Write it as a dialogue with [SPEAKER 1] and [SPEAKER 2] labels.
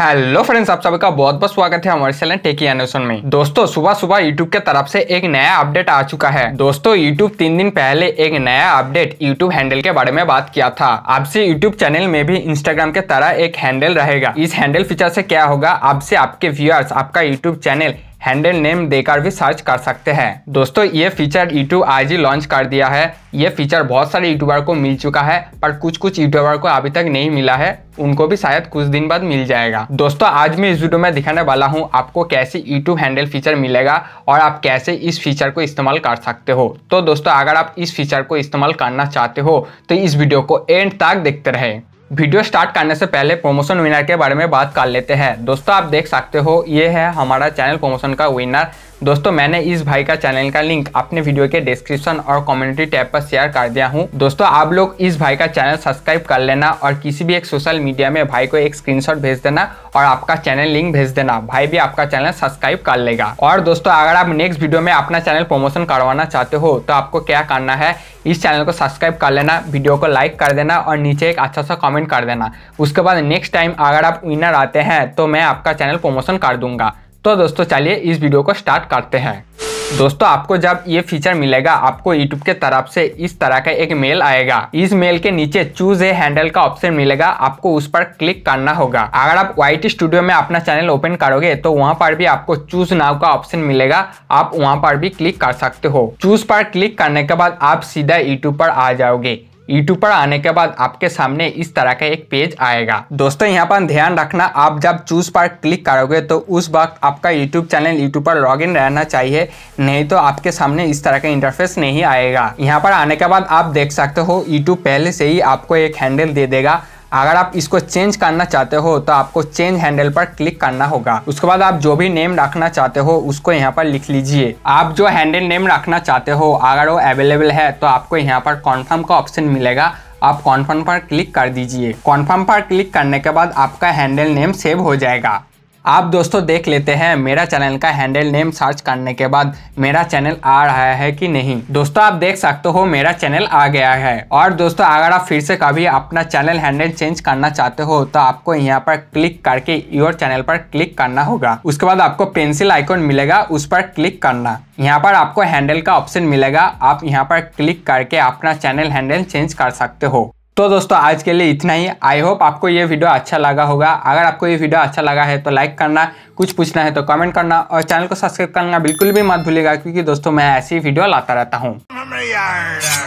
[SPEAKER 1] hello friends आप सबका बहुत बहुत स्वागत है हमारे चैनल टेकी एनोशन में दोस्तों सुबह सुबह यूट्यूब के तरफ से एक नया अपडेट आ चुका है दोस्तों यूट्यूब तीन दिन पहले एक नया अपडेट यूट्यूब हैंडल के बारे में बात किया था आपसे यूट्यूब चैनल में भी इंस्टाग्राम के तरह एक हैंडल रहेगा इस हैंडल फीचर से क्या होगा आपसे आपके व्यूअर्स आपका यूट्यूब चैनल हैंडल नेम देकर भी सर्च कर सकते हैं दोस्तों ये फीचर यूट्यूब आई लॉन्च कर दिया है ये फीचर बहुत सारे यूट्यूबर को मिल चुका है पर कुछ कुछ यूट्यूबर को अभी तक नहीं मिला है उनको भी शायद कुछ दिन बाद मिल जाएगा दोस्तों आज मैं इस वीडियो में दिखाने वाला हूँ आपको कैसे यूट्यूब हैंडल फीचर मिलेगा और आप कैसे इस फीचर को इस्तेमाल कर सकते हो तो दोस्तों अगर आप इस फीचर को इस्तेमाल करना चाहते हो तो इस वीडियो को एंड तक देखते रहे वीडियो स्टार्ट करने से पहले प्रमोशन विनर के बारे में बात कर लेते हैं दोस्तों आप देख सकते हो ये है हमारा चैनल प्रमोशन का विनर दोस्तों मैंने इस भाई का चैनल का लिंक अपने वीडियो के डिस्क्रिप्शन और कम्युनिटी टैब पर शेयर कर दिया हूँ दोस्तों आप लोग इस भाई का चैनल सब्सक्राइब कर लेना और किसी भी एक सोशल मीडिया में भाई को एक स्क्रीनशॉट भेज देना और आपका चैनल लिंक भेज देना भाई भी आपका चैनल सब्सक्राइब कर लेगा और दोस्तों अगर आप नेक्स्ट वीडियो में अपना चैनल प्रमोशन करवाना चाहते हो तो आपको क्या करना है इस चैनल को सब्सक्राइब कर लेना वीडियो को लाइक कर देना और नीचे एक अच्छा सा कमेंट कर देना उसके बाद नेक्स्ट टाइम अगर आप विनर आते हैं तो मैं आपका चैनल प्रमोशन कर दूंगा तो दोस्तों चलिए इस वीडियो को स्टार्ट करते हैं दोस्तों आपको जब ये फीचर मिलेगा आपको YouTube के तरफ से इस तरह का एक मेल आएगा इस मेल के नीचे चूज ए हैंडल का ऑप्शन मिलेगा आपको उस पर क्लिक करना होगा अगर आप वाई स्टूडियो में अपना चैनल ओपन करोगे तो वहाँ पर भी आपको चूज नाव का ऑप्शन मिलेगा आप वहाँ पर भी क्लिक कर सकते हो चूज पर क्लिक करने के बाद आप सीधा यूट्यूब पर आ जाओगे यूट्यूब पर आने के बाद आपके सामने इस तरह का एक पेज आएगा दोस्तों यहाँ पर ध्यान रखना आप जब चूज पर क्लिक करोगे तो उस वक्त आपका यूट्यूब चैनल यूट्यूब पर लॉग रहना चाहिए नहीं तो आपके सामने इस तरह का इंटरफेस नहीं आएगा यहाँ पर आने के बाद आप देख सकते हो यूट्यूब पहले से ही आपको एक हैंडल दे देगा अगर आप इसको चेंज करना चाहते हो तो आपको चेंज हैंडल पर क्लिक करना होगा उसके बाद आप जो भी नेम रखना चाहते हो उसको यहाँ पर लिख लीजिए आप जो हैंडल नेम रखना चाहते हो अगर वो अवेलेबल है तो आपको यहाँ पर कॉन्फर्म का ऑप्शन मिलेगा आप कॉन्फर्म पर क्लिक कर दीजिए कॉन्फर्म पर क्लिक करने के बाद आपका हैंडल नेम सेव हो जाएगा आप दोस्तों देख लेते हैं मेरा चैनल का हैंडल नेम सर्च करने के बाद मेरा चैनल आ रहा है कि नहीं दोस्तों आप देख सकते हो मेरा चैनल आ गया है और दोस्तों अगर आप फिर से कभी अपना चैनल हैंडल चेंज करना चाहते हो तो आपको यहाँ पर क्लिक करके योर चैनल पर क्लिक करना होगा उसके बाद आपको पेंसिल आइकॉन मिलेगा उस पर क्लिक करना यहाँ पर आपको हैंडल का ऑप्शन मिलेगा आप यहाँ पर क्लिक करके अपना चैनल हैंडल चेंज कर सकते हो तो दोस्तों आज के लिए इतना ही आई होप आपको ये वीडियो अच्छा लगा होगा अगर आपको ये वीडियो अच्छा लगा है तो लाइक करना कुछ पूछना है तो कमेंट करना और चैनल को सब्सक्राइब करना बिल्कुल भी मत भूलेगा क्योंकि दोस्तों मैं ऐसी वीडियो लाता रहता हूँ